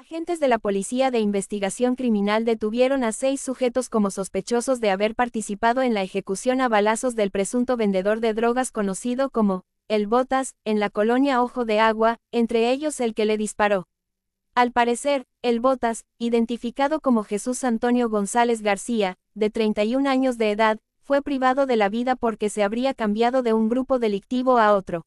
Agentes de la Policía de Investigación Criminal detuvieron a seis sujetos como sospechosos de haber participado en la ejecución a balazos del presunto vendedor de drogas conocido como El Botas, en la colonia Ojo de Agua, entre ellos el que le disparó. Al parecer, El Botas, identificado como Jesús Antonio González García, de 31 años de edad, fue privado de la vida porque se habría cambiado de un grupo delictivo a otro.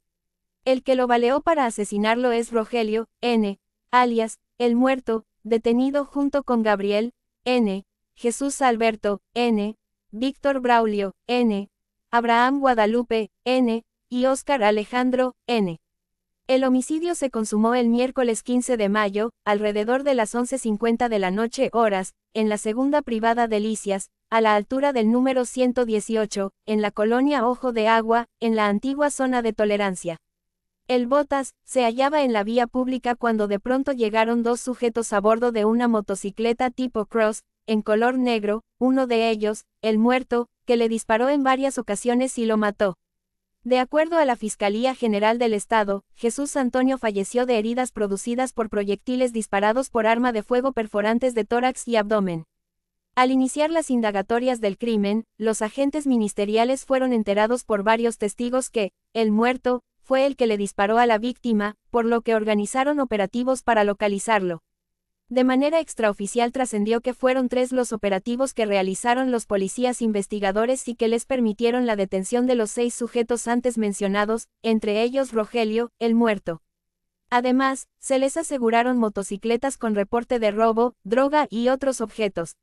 El que lo baleó para asesinarlo es Rogelio, N., alias, el muerto, detenido junto con Gabriel, N., Jesús Alberto, N., Víctor Braulio, N., Abraham Guadalupe, N., y Óscar Alejandro, N. El homicidio se consumó el miércoles 15 de mayo, alrededor de las 11.50 de la noche horas, en la segunda privada Delicias, a la altura del número 118, en la colonia Ojo de Agua, en la antigua zona de tolerancia. El Botas se hallaba en la vía pública cuando de pronto llegaron dos sujetos a bordo de una motocicleta tipo cross, en color negro, uno de ellos, el muerto, que le disparó en varias ocasiones y lo mató. De acuerdo a la Fiscalía General del Estado, Jesús Antonio falleció de heridas producidas por proyectiles disparados por arma de fuego perforantes de tórax y abdomen. Al iniciar las indagatorias del crimen, los agentes ministeriales fueron enterados por varios testigos que, el muerto, fue el que le disparó a la víctima, por lo que organizaron operativos para localizarlo. De manera extraoficial trascendió que fueron tres los operativos que realizaron los policías investigadores y que les permitieron la detención de los seis sujetos antes mencionados, entre ellos Rogelio, el muerto. Además, se les aseguraron motocicletas con reporte de robo, droga y otros objetos.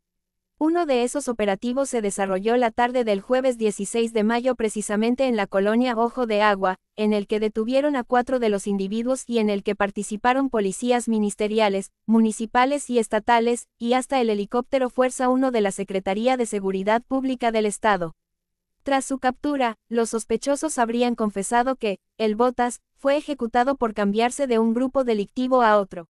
Uno de esos operativos se desarrolló la tarde del jueves 16 de mayo precisamente en la colonia Ojo de Agua, en el que detuvieron a cuatro de los individuos y en el que participaron policías ministeriales, municipales y estatales, y hasta el helicóptero Fuerza 1 de la Secretaría de Seguridad Pública del Estado. Tras su captura, los sospechosos habrían confesado que, el Botas, fue ejecutado por cambiarse de un grupo delictivo a otro.